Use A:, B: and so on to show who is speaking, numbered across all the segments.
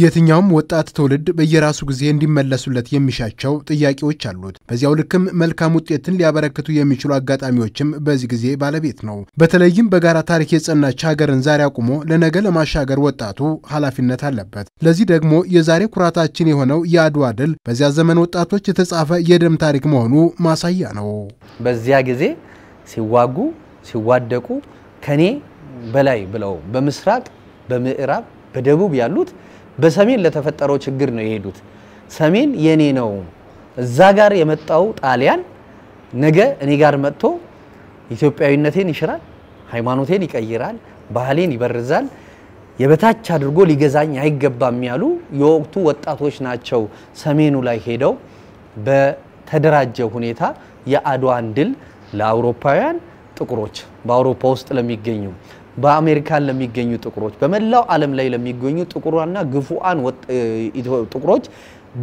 A: የትኛውም ወጣት ትውልድ በየራሱ ጊዜ እንዲመለሱለት የሚሻቸው ጥያቄዎች አሉት። በዚያው ልክም መልካም ውጤትን ሊያበረክቱ የሚችሉ አጋጣሚዎችም በዚህ ጊዜ ባለቤት ነው። በተለይም በጋራ ታሪክ የጸናች ሀገርን ዛሬ አቁሞ ለነገ ለማሻገር ወጣቱ ኃላፊነት አለበት። ለዚህ ደግሞ የዛሬ ኩራታችን የሆነው የአድዋ ድል በዚያ ዘመን ወጣቶች የተጻፈ የደም ታሪክ መሆኑ ማሳያ ነው።
B: በዚያ ጊዜ ሲዋጉ ሲዋደቁ ከኔ በላይ ብለው በምስራቅ በምዕራብ በደቡብ ያሉት በሰሜን ለተፈጠረው ችግር ነው የሄዱት። ሰሜን የኔ ነው። እዛ ጋር የመጣው ጣሊያን ነገ እኔ ጋር መጥቶ ኢትዮጵያዊነቴን ይሽራል፣ ሃይማኖቴን ይቀይራል፣ ባህሌን ይበርዛል፣ የበታች አድርጎ ሊገዛኝ አይገባም ያሉ የወቅቱ ወጣቶች ናቸው። ሰሜኑ ላይ ሄደው በተደራጀ ሁኔታ የአድዋን ድል ለአውሮፓውያን ጥቁሮች በአውሮፓ ውስጥ ለሚገኙ በአሜሪካን ለሚገኙ ጥቁሮች፣ በመላው ዓለም ላይ ለሚገኙ ጥቁሯና ግፉአን ጥቁሮች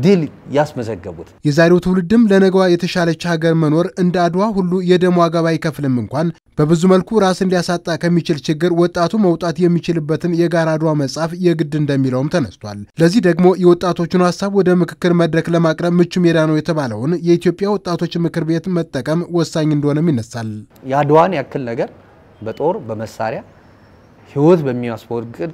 B: ድል ያስመዘገቡት
A: የዛሬው ትውልድም ለነገዋ የተሻለች ሀገር መኖር እንደ አድዋ ሁሉ የደም ዋጋ ባይከፍልም እንኳን በብዙ መልኩ ራስን ሊያሳጣ ከሚችል ችግር ወጣቱ መውጣት የሚችልበትን የጋራ አድዋ መጽሐፍ የግድ እንደሚለውም ተነስቷል። ለዚህ ደግሞ የወጣቶቹን ሀሳብ ወደ ምክክር መድረክ ለማቅረብ ምቹ ሜዳ ነው የተባለውን የኢትዮጵያ ወጣቶች ምክር ቤት መጠቀም ወሳኝ እንደሆነም ይነሳል።
B: የአድዋን ያክል ነገር በጦር በመሳሪያ ህይወት በሚያስቦርቅቅ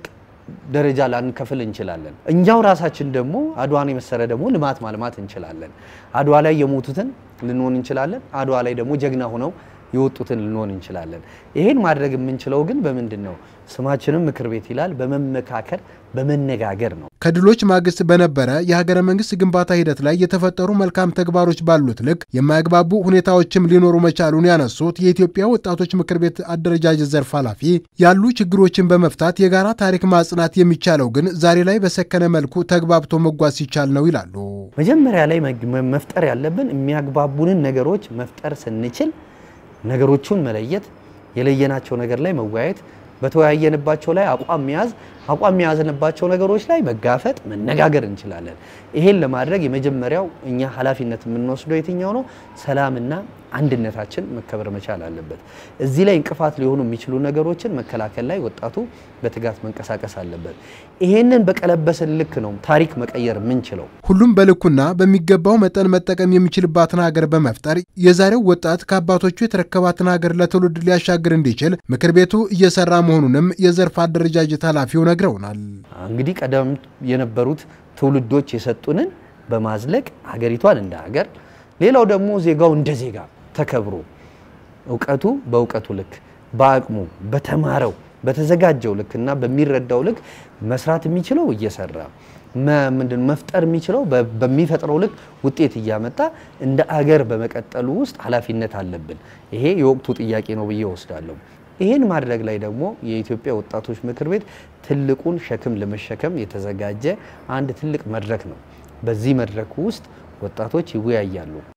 B: ደረጃ ላንከፍል እንችላለን። እኛው ራሳችን ደግሞ አድዋን የመሰረ ደግሞ ልማት ማልማት እንችላለን። አድዋ ላይ የሞቱትን ልንሆን እንችላለን። አድዋ ላይ ደግሞ ጀግና ሆነው የወጡትን ልንሆን እንችላለን። ይሄን ማድረግ የምንችለው ግን በምንድን ነው? ስማችንም ምክር ቤት ይላል፣ በመመካከር በመነጋገር ነው።
A: ከድሎች ማግስት በነበረ የሀገረ መንግስት ግንባታ ሂደት ላይ የተፈጠሩ መልካም ተግባሮች ባሉት ልክ የማያግባቡ ሁኔታዎችም ሊኖሩ መቻሉን ያነሱት የኢትዮጵያ ወጣቶች ምክር ቤት አደረጃጀት ዘርፍ ኃላፊ ያሉ ችግሮችን በመፍታት የጋራ ታሪክ ማጽናት የሚቻለው ግን ዛሬ ላይ በሰከነ መልኩ ተግባብቶ መጓዝ ሲቻል ነው ይላሉ። መጀመሪያ ላይ
B: መፍጠር ያለብን የሚያግባቡንን ነገሮች መፍጠር ስንችል ነገሮቹን መለየት፣ የለየናቸው ነገር ላይ መወያየት፣ በተወያየንባቸው ላይ አቋም መያዝ አቋም የያዝንባቸው ነገሮች ላይ መጋፈጥ፣ መነጋገር እንችላለን። ይሄን ለማድረግ የመጀመሪያው እኛ ኃላፊነት የምንወስደው የትኛው ነው? ሰላምና አንድነታችን መከበር መቻል አለበት። እዚህ ላይ እንቅፋት ሊሆኑ የሚችሉ ነገሮችን መከላከል ላይ ወጣቱ በትጋት መንቀሳቀስ አለበት። ይሄንን በቀለበስን ልክ ነው ታሪክ መቀየር የምንችለው።
A: ሁሉም በልኩና በሚገባው መጠን መጠቀም የሚችልባትን ሀገር በመፍጠር የዛሬው ወጣት ከአባቶቹ የተረከባትን ሀገር ለትውልድ ሊያሻግር እንዲችል ምክር ቤቱ እየሰራ መሆኑንም የዘርፍ አደረጃጀት ኃላፊው ነግረውናል።
B: እንግዲህ ቀደም የነበሩት ትውልዶች የሰጡንን በማዝለቅ ሀገሪቷን እንደ ሀገር፣ ሌላው ደግሞ ዜጋው እንደ ዜጋ ተከብሮ እውቀቱ በእውቀቱ ልክ በአቅሙ በተማረው በተዘጋጀው ልክና በሚረዳው ልክ መስራት የሚችለው እየሰራ ምንድን መፍጠር የሚችለው በሚፈጥረው ልክ ውጤት እያመጣ እንደ አገር በመቀጠሉ ውስጥ ኃላፊነት አለብን። ይሄ የወቅቱ ጥያቄ ነው ብዬ ወስዳለሁ። ይህን ማድረግ ላይ ደግሞ የኢትዮጵያ ወጣቶች ምክር ቤት ትልቁን ሸክም ለመሸከም የተዘጋጀ አንድ ትልቅ መድረክ ነው። በዚህ መድረክ ውስጥ ወጣቶች ይወያያሉ።